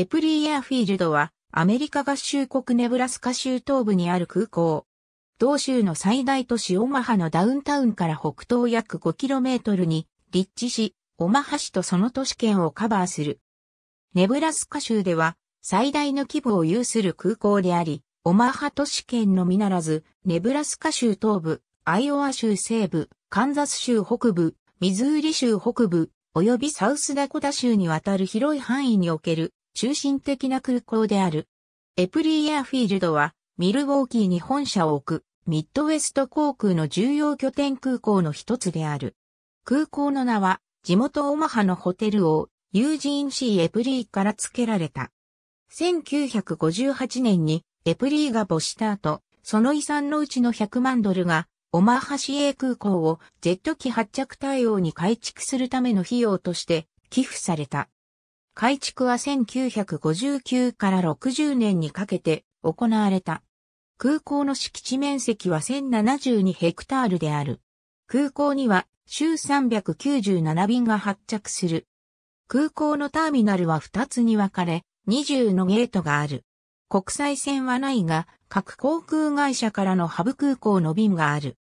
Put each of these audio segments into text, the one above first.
エプリーエアフィールドは、アメリカ合衆国ネブラスカ州東部にある空港。同州の最大都市オマハのダウンタウンから北東約 5km に立地し、オマハ市とその都市圏をカバーする。ネブラスカ州では最大の規模を有する空港であり、オマハ都市圏のみならず、ネブラスカ州東部、アイオワ州西部、カンザス州北部、ミズーリ州北部、及びサウスダコタ州にわたる広い範囲における中心的な空港である。エプリーエアフィールドは、ミルウォーキーに本社を置く、ミッドウェスト航空の重要拠点空港の一つである。空港の名は、地元オマハのホテル王、ユージーン・シー・エプリーから付けられた。1958年にエプリーが没した後、その遺産のうちの100万ドルが、オマハ市営空港をジェット機発着対応に改築するための費用として寄付された。改築は1959から60年にかけて行われた。空港の敷地面積は1072ヘクタールである。空港には週397便が発着する。空港のターミナルは2つに分かれ、20のゲートがある。国際線はないが、各航空会社からのハブ空港の便がある。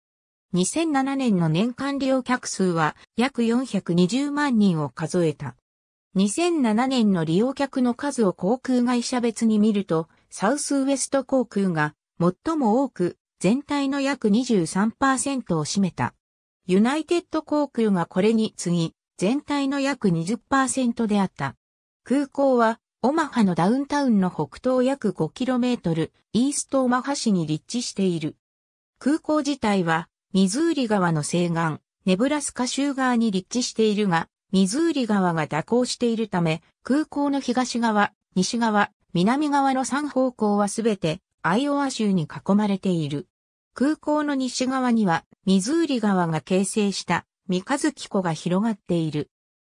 2007年の年間利用客数は約420万人を数えた。2007年の利用客の数を航空会社別に見ると、サウスウエスト航空が最も多く全体の約23%を占めた。ユナイテッド航空がこれに次、全体の約20%であった。空港はオマハのダウンタウンの北東約 5km、イーストオマハ市に立地している。空港自体はミズーリ川の西岸、ネブラスカ州側に立地しているが、ミズーリ川が蛇行しているため、空港の東側、西側、南側の3方向はすべてアイオワ州に囲まれている。空港の西側にはミズーリ川が形成した三日月湖が広がっている。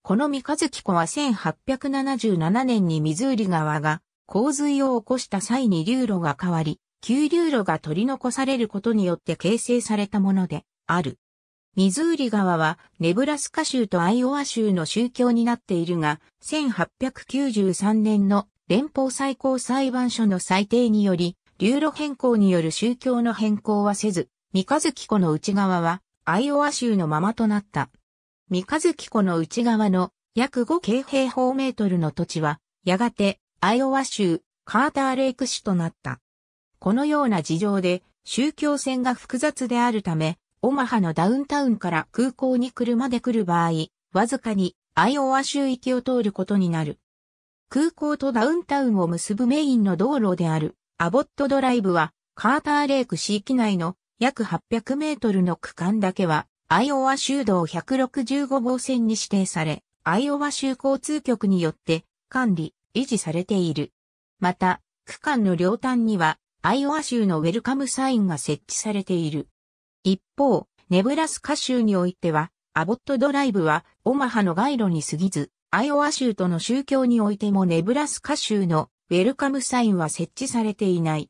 この三日月湖は1877年にミズーリ川が洪水を起こした際に流路が変わり、急流路が取り残されることによって形成されたものである。ミズーリ川はネブラスカ州とアイオワ州の宗教になっているが、1893年の連邦最高裁判所の裁定により、流路変更による宗教の変更はせず、三日月湖の内側はアイオワ州のままとなった。三日月湖の内側の約5京平方メートルの土地は、やがてアイオワ州カーターレイク市となった。このような事情で宗教戦が複雑であるため、オマハのダウンタウンから空港に車で来る場合、わずかにアイオワ州域を通ることになる。空港とダウンタウンを結ぶメインの道路であるアボットドライブはカーターレイク市域内の約800メートルの区間だけはアイオワ州道165号線に指定され、アイオワ州交通局によって管理、維持されている。また、区間の両端にはアイオワ州のウェルカムサインが設置されている。一方、ネブラスカ州においては、アボットドライブはオマハの街路に過ぎず、アイオワ州との宗教においてもネブラスカ州のウェルカムサインは設置されていない。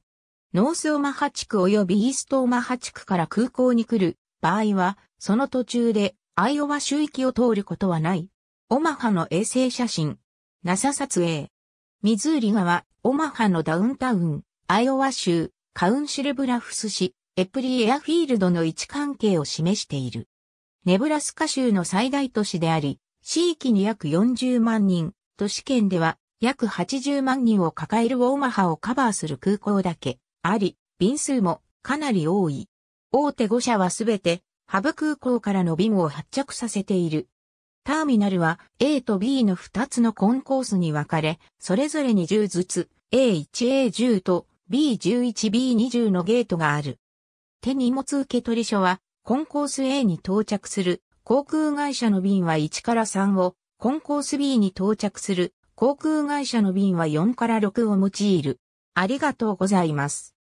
ノースオマハ地区及びイーストオマハ地区から空港に来る場合は、その途中でアイオワ州域を通ることはない。オマハの衛星写真。NASA 撮影。ミズーリ川、オマハのダウンタウン、アイオワ州、カウンシルブラフス市、エプリーエアフィールドの位置関係を示している。ネブラスカ州の最大都市であり、地域に約40万人、都市圏では約80万人を抱えるオーマハをカバーする空港だけあり、便数もかなり多い。大手5社はすべてハブ空港からの便を発着させている。ターミナルは A と B の2つのコンコースに分かれ、それぞれに10ずつ A1A10 と B11B20 のゲートがある。手荷物受取所は、コンコース A に到着する航空会社の便は1から3を、コンコース B に到着する航空会社の便は4から6を用いる。ありがとうございます。